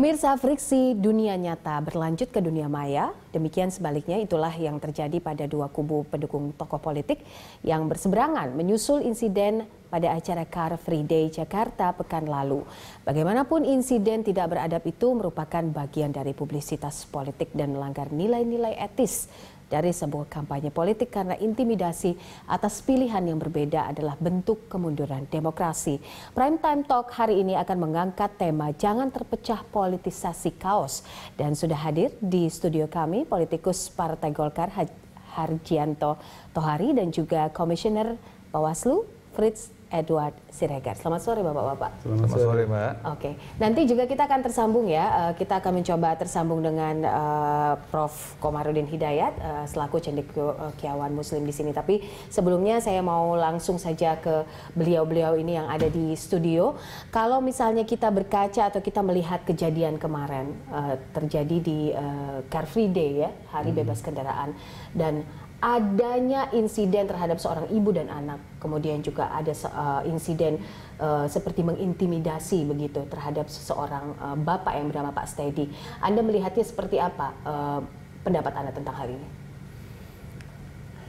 Pemirsa friksi dunia nyata berlanjut ke dunia maya. Demikian sebaliknya itulah yang terjadi pada dua kubu pendukung tokoh politik yang berseberangan menyusul insiden pada acara Car Free Day Jakarta pekan lalu. Bagaimanapun insiden tidak beradab itu merupakan bagian dari publisitas politik dan melanggar nilai-nilai etis dari sebuah kampanye politik karena intimidasi atas pilihan yang berbeda adalah bentuk kemunduran demokrasi. Prime Time Talk hari ini akan mengangkat tema Jangan Terpecah Politisasi Kaos dan sudah hadir di studio kami politikus Partai Golkar Harjianto Tohari dan juga Komisioner Bawaslu Fritz Edward Siregar. Selamat sore Bapak-bapak. Selamat, Selamat sore Mbak. Oke, nanti juga kita akan tersambung ya. Eh, kita akan mencoba tersambung dengan eh, Prof. Komarudin Hidayat eh, selaku cendekiawan Muslim di sini. Tapi sebelumnya saya mau langsung saja ke beliau-beliau ini yang ada di studio. Kalau misalnya kita berkaca atau kita melihat kejadian kemarin terjadi di Car Free Day ya, Hari hmm. Bebas Kendaraan dan adanya insiden terhadap seorang ibu dan anak, kemudian juga ada uh, insiden uh, seperti mengintimidasi begitu terhadap seseorang uh, bapak yang bernama Pak Steady. Anda melihatnya seperti apa uh, pendapat Anda tentang hal ini?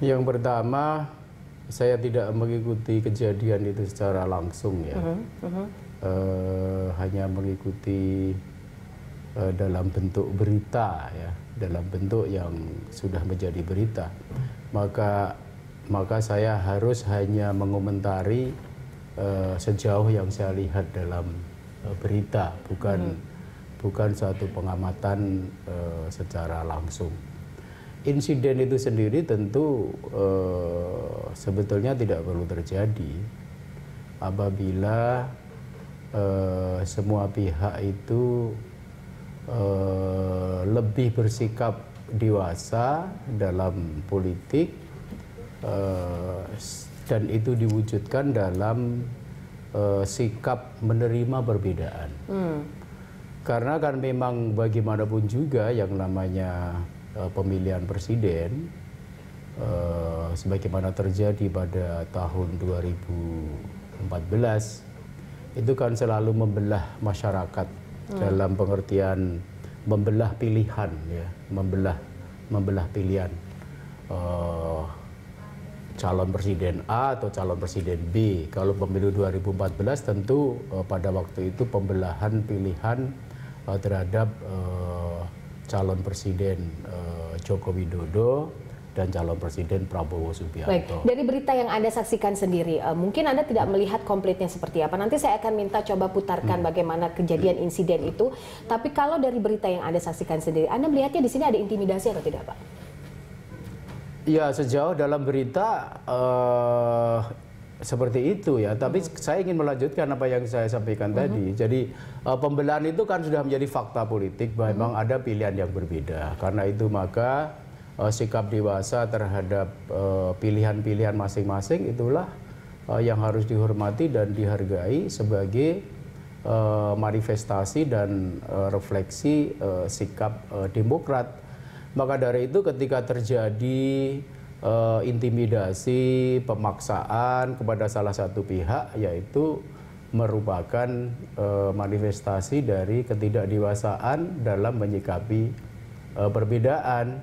Yang pertama, saya tidak mengikuti kejadian itu secara langsung ya, uh -huh, uh -huh. Uh, hanya mengikuti Eh, dalam bentuk berita ya dalam bentuk yang sudah menjadi berita maka maka saya harus hanya mengomentari uh, sejauh yang saya lihat dalam uh, berita bukan hmm. bukan suatu pengamatan uh, secara langsung insiden itu sendiri tentu uh, sebetulnya tidak perlu terjadi apabila uh, semua pihak itu Eh, lebih bersikap dewasa dalam politik eh, dan itu diwujudkan dalam eh, sikap menerima perbedaan. Hmm. Karena kan memang bagaimanapun juga yang namanya pemilihan presiden sebagaimana terjadi pada tahun 2014 itu kan selalu membelah masyarakat dalam pengertian membelah pilihan ya membelah membelah pilihan uh, calon presiden A atau calon presiden B kalau pemilu 2014 tentu uh, pada waktu itu pembelahan pilihan uh, terhadap uh, calon presiden uh, Joko Widodo dan calon presiden Prabowo Subianto. Baik. Dari berita yang Anda saksikan sendiri, uh, mungkin Anda tidak melihat komplitnya seperti apa. Nanti saya akan minta coba putarkan hmm. bagaimana kejadian hmm. insiden itu. Tapi kalau dari berita yang Anda saksikan sendiri, Anda melihatnya di sini ada intimidasi atau tidak, Pak? Ya, sejauh dalam berita uh, seperti itu ya. Tapi hmm. saya ingin melanjutkan apa yang saya sampaikan hmm. tadi. Jadi uh, eh, pembelaan itu kan sudah menjadi fakta politik. Hmm. Memang hmm. ada pilihan yang berbeda. Karena itu maka uh, sikap dewasa terhadap eh, pilihan-pilihan uh, masing-masing itulah uh, yang harus dihormati dan dihargai sebagai uh, manifestasi dan uh, refleksi uh, sikap uh, Demokrat. Maka dari itu ketika terjadi uh, intimidasi, pemaksaan kepada salah satu pihak yaitu merupakan uh, manifestasi dari ketidakdewasaan dalam menyikapi uh, perbedaan.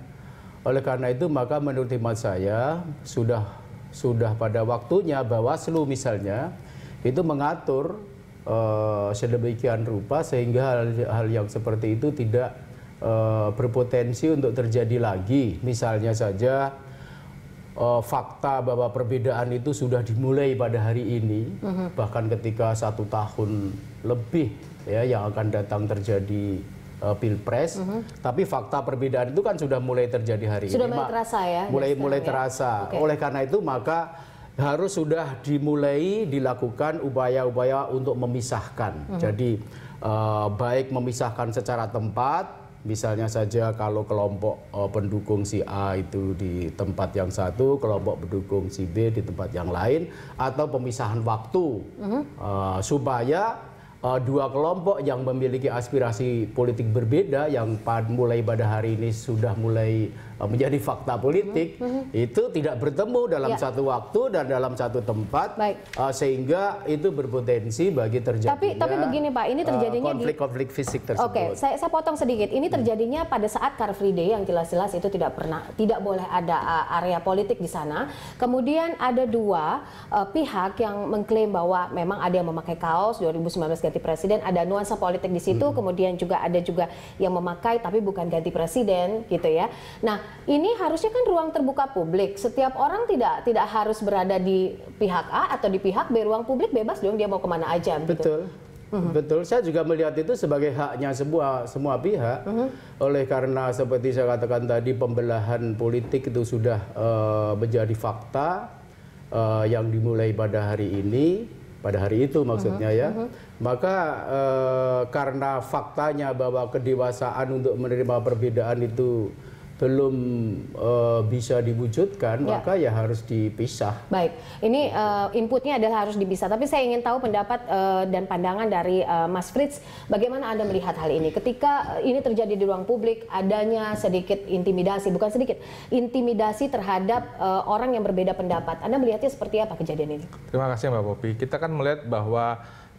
Oleh karena itu maka menurut hemat saya sudah sudah pada waktunya Bawaslu misalnya itu mengatur uh, sedemikian rupa sehingga hal, hal yang seperti itu tidak uh, berpotensi untuk terjadi lagi. Misalnya saja eh, fakta bahwa perbedaan itu sudah dimulai pada hari ini, uh mhm. -huh. bahkan ketika satu tahun lebih ya yang akan datang terjadi uh, pilpres, mm -hmm. tapi fakta perbedaan itu kan sudah mulai terjadi hari sudah ini. Sudah mulai terasa ya. Mulai mulai ya. terasa. Okay. Oleh karena itu maka harus sudah dimulai dilakukan upaya-upaya untuk memisahkan. Mm -hmm. Jadi uh, baik memisahkan secara tempat, misalnya saja kalau kelompok eh, pendukung si A itu di tempat yang satu, kelompok pendukung si B di tempat yang lain, atau pemisahan waktu uh -huh. uh, supaya uh, dua kelompok yang memiliki aspirasi politik berbeda yang mulai pada hari ini sudah mulai Nah, menjadi fakta politik mm-hmm. mm-hmm. itu tidak bertemu dalam yeah. satu waktu dan dalam satu tempat Baik. Uh, sehingga itu berpotensi bagi terjadinya tapi tapi begini pak ini uh, terjadinya konflik-konflik fisik tersebut. Oke okay. saya saya potong sedikit ini hmm. terjadinya hmm. pada saat Car Free Day yang jelas-jelas itu tidak pernah tidak boleh ada uh, area politik di sana kemudian ada dua uh, pihak yang mengklaim bahwa memang ada yang memakai kaos 2019 ganti presiden ada nuansa politik di situ hmm. kemudian juga ada juga yang memakai tapi bukan ganti presiden gitu ya nah ini harusnya kan ruang terbuka publik. Setiap orang tidak tidak harus berada di pihak A atau di pihak B. Ruang publik bebas dong dia mau kemana aja. Betul. Gitu. Betul, saya juga melihat itu sebagai haknya semua semua pihak. Mhm. Oleh karena seperti saya katakan tadi pembelahan politik itu sudah uh, menjadi fakta uh, yang dimulai pada hari ini, pada hari itu maksudnya mhm. ya. Maka uh, karena faktanya bahwa kedewasaan untuk menerima perbedaan itu belum uh, bisa diwujudkan, ya. maka ya harus dipisah. Baik, ini uh, inputnya adalah harus dipisah. Tapi saya ingin tahu pendapat uh, dan pandangan dari uh, Mas Fritz, bagaimana anda melihat hal ini? Ketika ini terjadi di ruang publik, adanya sedikit intimidasi, bukan sedikit, intimidasi terhadap uh, orang yang berbeda pendapat. Anda melihatnya seperti apa kejadian ini? Terima kasih Mbak Popi. Kita kan melihat bahwa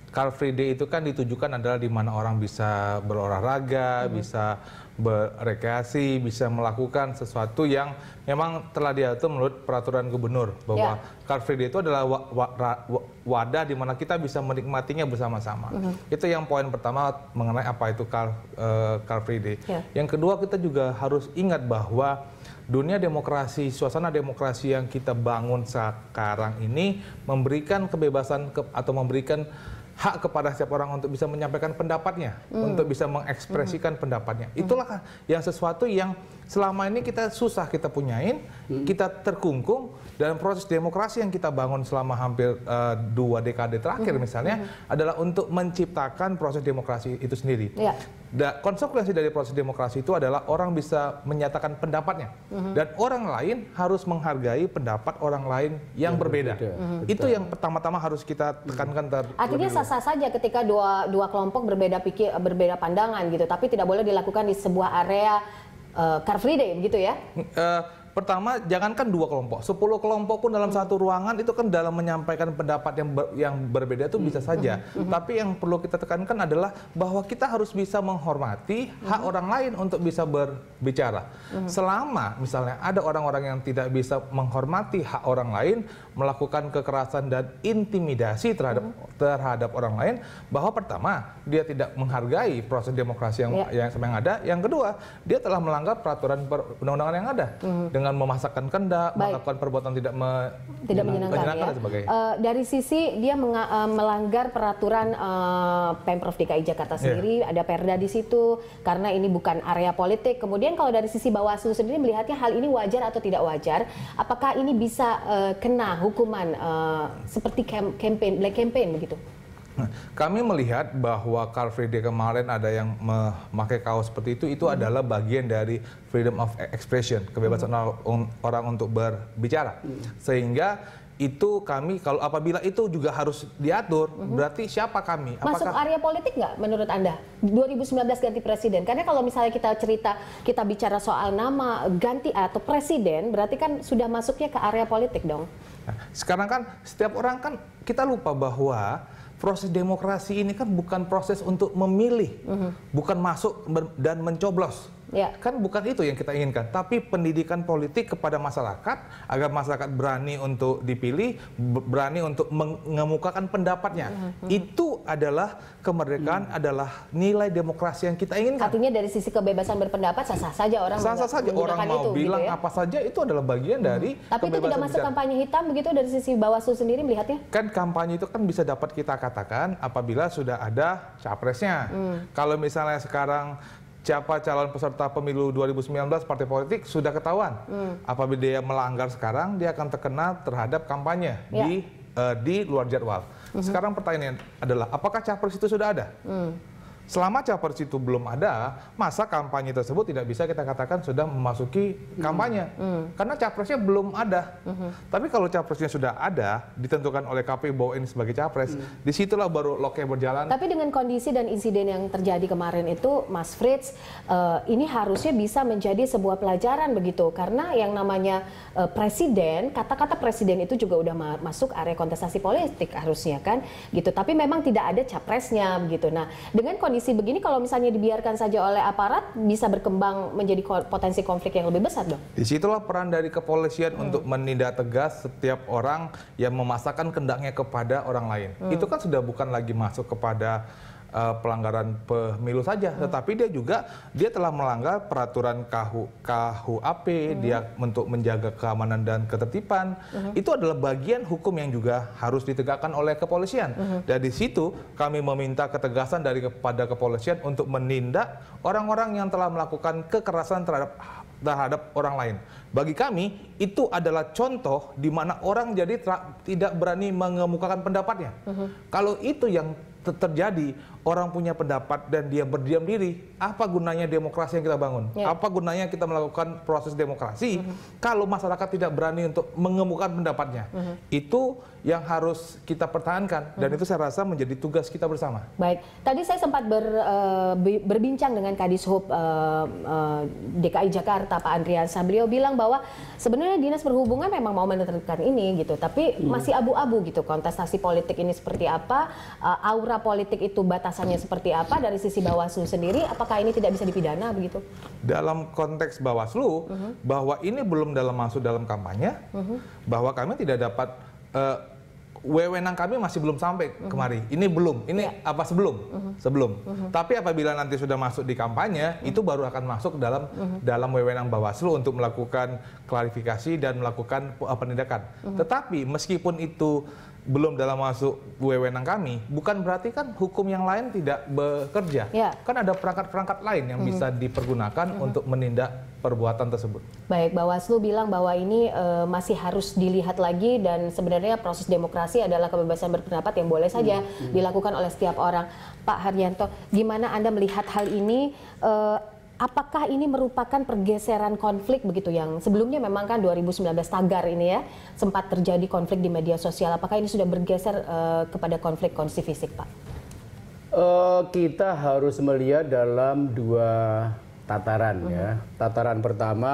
Car Free Day itu kan ditujukan adalah di mana orang bisa berolahraga, hmm. bisa berekreasi, bisa melakukan sesuatu yang memang telah diatur menurut peraturan gubernur bahwa yeah. Car Free Day itu adalah wa wa wa wadah di mana kita bisa menikmatinya bersama-sama. Hmm. Itu yang poin pertama mengenai apa itu Car, uh, eh, Car Free Day. Yeah. Yang kedua kita juga harus ingat bahwa dunia demokrasi, suasana demokrasi yang kita bangun sekarang ini memberikan kebebasan ke, atau memberikan hak kepada setiap orang untuk bisa menyampaikan pendapatnya, mm. untuk bisa mengekspresikan mm. pendapatnya. Hmm. Itulah yang sesuatu yang selama ini kita susah kita punyain, mm. kita terkungkung dalam proses demokrasi yang kita bangun selama hampir uh, dua dekade terakhir mm. misalnya mm. adalah untuk menciptakan proses demokrasi itu sendiri. Yeah da, konsekuensi dari proses demokrasi itu adalah orang bisa menyatakan pendapatnya mm-hmm. dan orang lain harus menghargai pendapat orang lain yang mm-hmm. berbeda. Mm-hmm. Itu yang pertama-tama harus kita tekankan. -hmm. Akhirnya sah-sah saja ketika dua dua kelompok berbeda pikir berbeda pandangan gitu, tapi tidak boleh dilakukan di sebuah area uh, Car Free Day gitu ya? Uh, Pertama, jangankan dua kelompok, sepuluh kelompok pun dalam satu ruangan itu kan dalam menyampaikan pendapat yang ber, yang berbeda itu bisa saja. Tapi yang perlu kita tekankan adalah bahwa kita harus bisa menghormati hak orang lain untuk bisa berbicara. Selama misalnya ada orang-orang yang tidak bisa menghormati hak orang lain, melakukan kekerasan dan intimidasi terhadap terhadap orang lain, bahwa pertama dia tidak menghargai proses demokrasi yang yeah. yang, yang ada, yang kedua dia telah melanggar peraturan perundang-undangan yang ada hmm. dengan dengan memasakkan kendak, Baik. melakukan perbuatan tidak, me tidak menyenangkan, menyenangkan ya. sebagai... Uh, eh, dari sisi dia eh, melanggar peraturan uh, Pemprov DKI Jakarta iya. sendiri, yeah. ada Perda di situ karena ini bukan area politik. Kemudian kalau dari sisi Bawaslu sendiri melihatnya hal ini wajar atau tidak wajar? Apakah ini bisa uh, kena hukuman uh, seperti campaign black campaign begitu? Kami melihat bahwa Car Free Day kemarin ada yang memakai kaos seperti itu, itu hmm. adalah bagian dari freedom of expression, kebebasan hmm. orang untuk berbicara. Hmm. Sehingga itu kami kalau apabila itu juga harus diatur -hmm. berarti siapa kami Apakah... masuk area politik nggak menurut anda 2019 ganti presiden karena kalau misalnya kita cerita kita bicara soal nama ganti atau presiden berarti kan sudah masuknya ke area politik dong nah, sekarang kan setiap orang kan kita lupa bahwa proses demokrasi ini kan bukan proses untuk memilih, mm-hmm. bukan masuk dan mencoblos Ya. Kan bukan itu yang kita inginkan, tapi pendidikan politik kepada masyarakat agar masyarakat berani untuk dipilih, berani untuk mengemukakan pendapatnya. Mm -hmm. Itu adalah kemerdekaan, mm. adalah nilai demokrasi yang kita inginkan. Artinya dari sisi kebebasan berpendapat sah-sah saja orang sah-sah saja orang mau gitu bilang gitu ya? apa saja itu adalah bagian hmm. dari Tapi itu tidak masuk bicara. kampanye hitam begitu dari sisi Bawaslu sendiri melihatnya? Kan kampanye itu kan bisa dapat kita katakan apabila sudah ada capresnya. Mm. Kalau misalnya sekarang siapa calon peserta pemilu 2019 partai politik sudah ketahuan. Hmm. Apabila dia melanggar sekarang, dia akan terkena terhadap kampanye yeah. di uh, di luar jadwal. Mm -hmm. Sekarang pertanyaannya adalah apakah capres itu sudah ada? Mm. Selama capres itu belum ada, masa kampanye tersebut tidak bisa kita katakan sudah memasuki kampanye. Mm. Mm. Karena capresnya belum ada. Mm -hmm. Tapi kalau capresnya sudah ada, ditentukan oleh KPU bahwa ini sebagai capres, mm. disitulah baru loknya berjalan. Tapi dengan kondisi dan insiden yang terjadi kemarin itu, Mas Fritz, uh, eh, ini harusnya bisa menjadi sebuah pelajaran begitu. Karena yang namanya uh, presiden, kata-kata presiden itu juga udah ma masuk area kontestasi politik harusnya kan gitu. Tapi memang tidak ada capresnya begitu. Nah, dengan kondisi kondisi begini kalau misalnya dibiarkan saja oleh aparat bisa berkembang menjadi potensi konflik yang lebih besar dong. Disitulah peran dari kepolisian hmm. untuk menindak tegas setiap orang yang memasakkan kendaknya kepada orang lain. Hmm. Itu kan sudah bukan lagi masuk kepada uh, pelanggaran pemilu saja, hmm. tetapi dia juga dia telah melanggar peraturan KHU KUHP, hmm. dia untuk menjaga keamanan dan ketertiban. Hmm. Itu adalah bagian hukum yang juga harus ditegakkan oleh kepolisian. Hmm. Dari situ kami meminta ketegasan dari kepada kepolisian untuk menindak orang-orang yang telah melakukan kekerasan terhadap terhadap orang lain. Bagi kami itu adalah contoh di mana orang jadi tidak berani mengemukakan pendapatnya. Uh hmm. -huh. Kalau itu yang terjadi orang punya pendapat dan dia berdiam diri, apa gunanya demokrasi yang kita bangun? Ya. Apa gunanya kita melakukan proses demokrasi uh mhm. -huh. kalau masyarakat tidak berani untuk mengemukakan pendapatnya? Uh mhm. -huh. Itu yang harus kita pertahankan dan hmm. itu saya rasa menjadi tugas kita bersama. Baik, tadi saya sempat ber, eh, berbincang dengan Kadis Hub eh, eh, DKI Jakarta Pak Andriansa. Beliau bilang bahwa sebenarnya dinas perhubungan memang mau menentukan ini gitu, tapi hmm. masih abu-abu gitu kontestasi politik ini seperti apa, aura politik itu batasannya seperti apa dari sisi Bawaslu sendiri, apakah ini tidak bisa dipidana begitu? Dalam konteks Bawaslu uh hmm. -huh. bahwa ini belum dalam masuk dalam kampanye, uh -huh. bahwa kami tidak dapat uh, wewenang kami masih belum sampai uh -huh. kemari. Mhm. Ini belum. Ini yeah. apa sebelum? Uh mhm. -huh. Sebelum. Uh mhm. -huh. Tapi apabila nanti sudah masuk di kampanye, uh -huh. itu baru akan masuk dalam uh -huh. dalam wewenang Bawaslu untuk melakukan klarifikasi dan melakukan eh, penindakan. Uh -huh. Tetapi meskipun itu belum dalam masuk wewenang kami, bukan berarti kan hukum yang lain tidak bekerja. Ya. Kan ada perangkat-perangkat lain yang mm -hmm. bisa mm-hmm. dipergunakan mm -hmm. untuk menindak perbuatan tersebut. Baik, Bawaslu bilang bahwa ini e, masih harus dilihat lagi dan sebenarnya proses demokrasi adalah kebebasan berpendapat yang boleh saja hmm. dilakukan oleh setiap orang. Pak Haryanto, gimana Anda melihat hal ini? E, apakah ini merupakan pergeseran konflik begitu yang sebelumnya memang kan 2019 tagar ini ya sempat terjadi konflik di media sosial. Apakah ini sudah bergeser uh, kepada konflik kondisi fisik, Pak? Uh, kita harus melihat dalam dua tataran uh -huh. ya. Mhm. Tataran pertama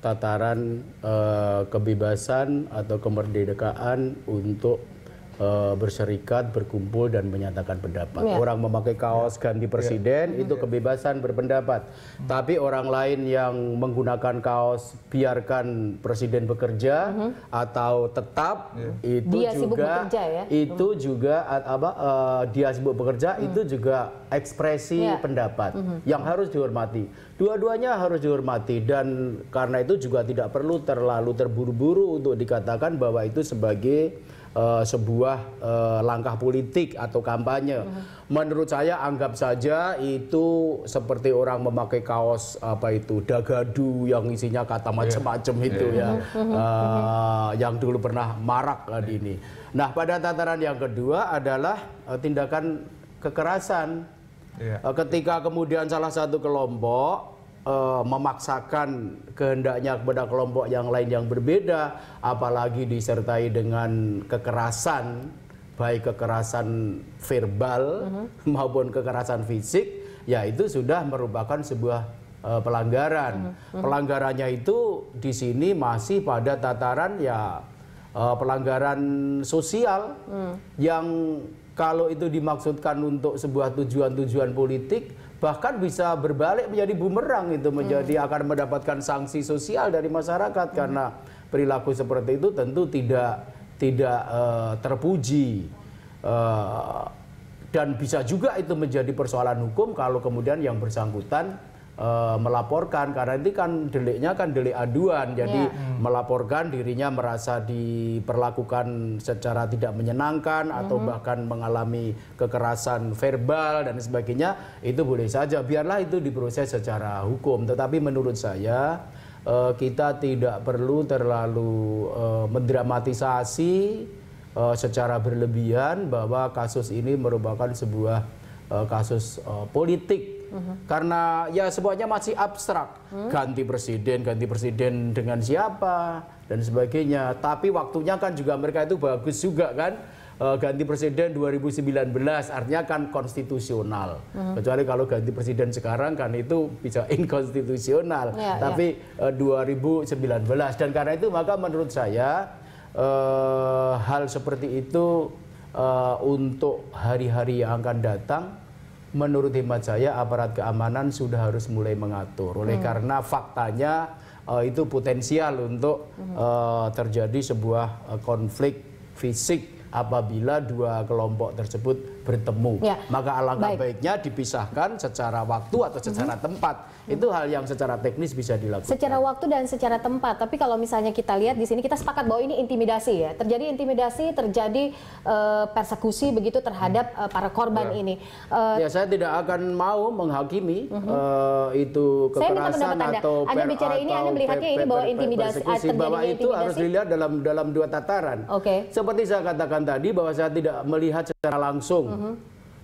tataran uh, kebebasan atau kemerdekaan untuk uh, berserikat, berkumpul dan menyatakan pendapat. Ya. Orang memakai kaos ya. ganti presiden ya. itu ya. kebebasan berpendapat. Hmm. Tapi orang lain yang menggunakan kaos biarkan presiden bekerja -hmm. atau tetap ya. itu dia juga sibuk bekerja, ya? itu hmm. juga apa uh, dia sibuk bekerja hmm. itu juga ekspresi ya. pendapat -hmm. yang harus dihormati. Dua-duanya harus dihormati dan karena itu juga tidak perlu terlalu terburu-buru untuk dikatakan bahwa itu sebagai uh, sebuah uh, langkah politik atau kampanye. Uh iya. -huh. Menurut saya anggap saja itu seperti orang memakai kaos apa itu dagadu yang isinya kata iya. macam-macam yeah. itu yeah. ya uh, iya. eh, -huh. yang dulu pernah marak kan ini. Nah pada tataran yang kedua adalah uh, tindakan kekerasan. ketika kemudian salah satu kelompok uh, memaksakan kehendaknya kepada kelompok yang lain yang berbeda, apalagi disertai dengan kekerasan, baik kekerasan verbal uh-huh. maupun kekerasan fisik, ya itu sudah merupakan sebuah uh, pelanggaran. Uh-huh. Pelanggarannya itu di sini masih pada tataran ya uh, pelanggaran sosial uh-huh. yang kalau itu dimaksudkan untuk sebuah tujuan-tujuan politik bahkan bisa berbalik menjadi bumerang itu menjadi hmm. akan mendapatkan sanksi sosial dari masyarakat hmm. karena perilaku seperti itu tentu tidak tidak uh, terpuji uh, dan bisa juga itu menjadi persoalan hukum kalau kemudian yang bersangkutan uh, melaporkan karena ini kan deliknya kan delik aduan jadi yeah. Hmm. melaporkan dirinya merasa diperlakukan secara tidak menyenangkan atau hmm. bahkan mengalami kekerasan verbal dan sebagainya itu boleh saja biarlah itu diproses secara hukum tetapi menurut saya uh, kita tidak perlu terlalu uh, mendramatisasi uh, secara berlebihan bahwa kasus ini merupakan sebuah kasus uh, politik karena ya semuanya masih abstrak -hmm. ganti presiden ganti presiden dengan siapa dan sebagainya tapi waktunya kan juga mereka itu bagus juga kan eh, ganti presiden 2019 artinya kan konstitusional. -hmm. Kecuali kalau ganti presiden sekarang kan itu bisa inkonstitusional. Yeah, ya. Tapi yeah. 2019 dan karena itu maka menurut saya eh, hal seperti itu uh, untuk hari-hari yang akan datang menurut hemat saya aparat keamanan sudah harus mulai mengatur. Oleh hmm. karena faktanya uh, itu potensial untuk uh, terjadi sebuah uh, konflik fisik apabila dua kelompok tersebut bertemu. Ya. Maka alangkah Baik. baiknya dipisahkan secara waktu atau secara hmm. tempat. Hmm. Itu hal yang secara teknis bisa dilakukan. Secara waktu dan secara tempat. Tapi kalau misalnya kita lihat di sini kita sepakat bahwa ini intimidasi ya. Terjadi intimidasi, terjadi uh, persekusi begitu terhadap uh, para korban ya. ini. Uh, ya saya tidak akan mau menghakimi uh uh, itu kekerasan saya minta atau anda. Anda bicara ini Anda melihatnya ini bahwa intimidasi bahwa itu harus dilihat dalam dalam dua tataran. Oke. Okay. Seperti saya katakan katakan tadi bahwa saya tidak melihat secara langsung mm -hmm.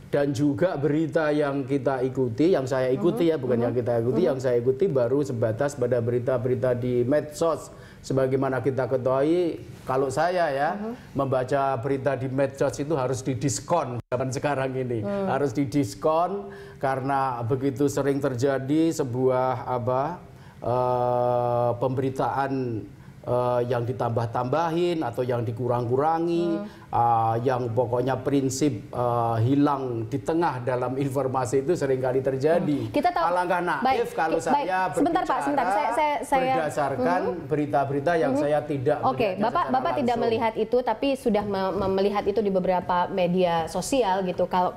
dan juga berita yang kita ikuti, yang saya ikuti mm -hmm. ya bukan mm -hmm. yang kita ikuti, mm -hmm. yang saya ikuti baru sebatas pada berita-berita di medsos. Sebagaimana kita ketahui, kalau saya ya mm -hmm. membaca berita di medsos itu harus didiskon zaman sekarang ini, mm. harus didiskon karena begitu sering terjadi sebuah apa uh, pemberitaan uh, yang ditambah-tambahin atau yang dikurang-kurangi hmm uh, yang pokoknya prinsip uh, hilang di tengah dalam informasi itu seringkali terjadi. Hmm. Kita tahu. Alangkah naif baik, kalau baik. saya sebentar Pak, sebentar. Saya, saya, saya berdasarkan hmm. berita-berita -hmm. yang -hmm. saya tidak. Oke, okay. Bapak Bapak tidak melihat itu, tapi sudah me me melihat itu di beberapa media sosial gitu. Kalau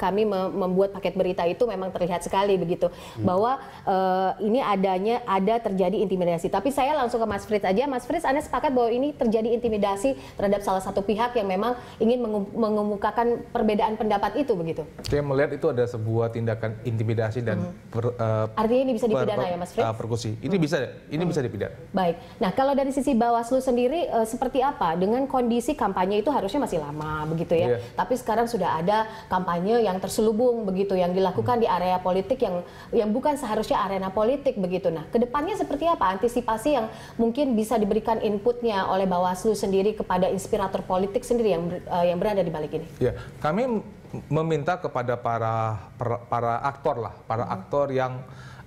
kami me membuat paket berita itu memang terlihat sekali begitu hmm. bahwa uh, ini adanya ada terjadi intimidasi. Tapi saya langsung ke Mas Fritz aja. Mas Fritz, Anda sepakat bahwa ini terjadi intimidasi terhadap salah satu pihak yang yang memang ingin mengemukakan perbedaan pendapat itu begitu. Saya melihat itu ada sebuah tindakan intimidasi dan hmm. per, uh, artinya ini bisa dipidana per, ya Mas Fred? Uh, perkusi. Ini hmm. bisa ini hmm. bisa dipidana. Baik. Nah, kalau dari sisi Bawaslu sendiri uh, seperti apa dengan kondisi kampanye itu harusnya masih lama begitu ya. Yeah. Tapi sekarang sudah ada kampanye yang terselubung begitu yang dilakukan hmm. di area politik yang yang bukan seharusnya arena politik begitu. Nah, kedepannya seperti apa antisipasi yang mungkin bisa diberikan inputnya oleh Bawaslu sendiri kepada inspirator politik sendiri yang uh, yang berada di balik ini? Ya, kami meminta kepada para para, para aktor lah, para hmm. aktor yang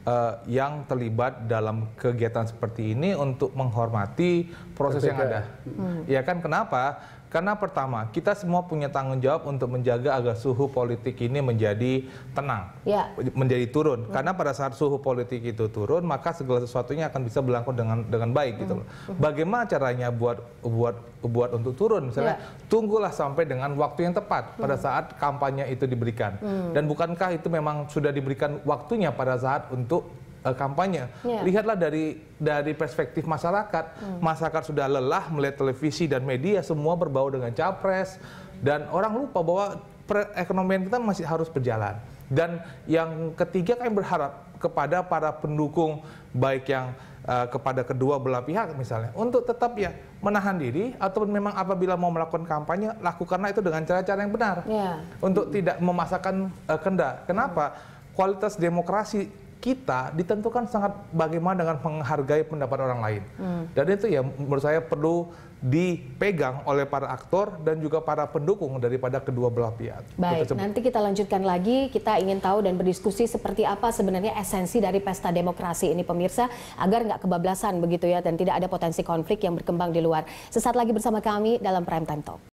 uh, yang terlibat dalam kegiatan seperti ini untuk menghormati proses Ketika. yang ada. Hmm. Ya kan kenapa? Karena pertama, kita semua punya tanggung jawab untuk menjaga agar suhu politik ini menjadi tenang, ya. menjadi turun. Hmm. Karena pada saat suhu politik itu turun, maka segala sesuatunya akan bisa berlangsung dengan dengan baik hmm. gitu loh. Mm-hmm. Bagaimana caranya buat buat buat untuk turun? Misalnya ya. tunggulah sampai dengan waktu yang tepat mm. pada saat kampanye itu diberikan. Hmm. Dan bukankah itu memang sudah diberikan waktunya pada saat untuk uh, kampanye. Yeah. Lihatlah dari dari perspektif masyarakat. Hmm. Masyarakat sudah lelah melihat televisi dan media semua berbau dengan capres dan orang lupa bahwa perekonomian kita masih harus berjalan. Dan yang ketiga kami berharap kepada para pendukung baik yang uh, kepada kedua belah pihak misalnya untuk tetap ya menahan diri ataupun memang apabila mau melakukan kampanye lakukanlah itu dengan cara-cara yang benar yeah. untuk hmm. tidak memasakkan uh, eh, kendak. Kenapa? Hmm. Kualitas demokrasi kita ditentukan sangat bagaimana dengan menghargai pendapat orang lain. Hmm. Dan itu ya menurut saya perlu dipegang oleh para aktor dan juga para pendukung daripada kedua belah pihak. Baik, tersebut. nanti kita lanjutkan lagi. Kita ingin tahu dan berdiskusi seperti apa sebenarnya esensi dari pesta demokrasi ini pemirsa agar nggak kebablasan begitu ya dan tidak ada potensi konflik yang berkembang di luar. Sesaat lagi bersama kami dalam Prime Time Talk.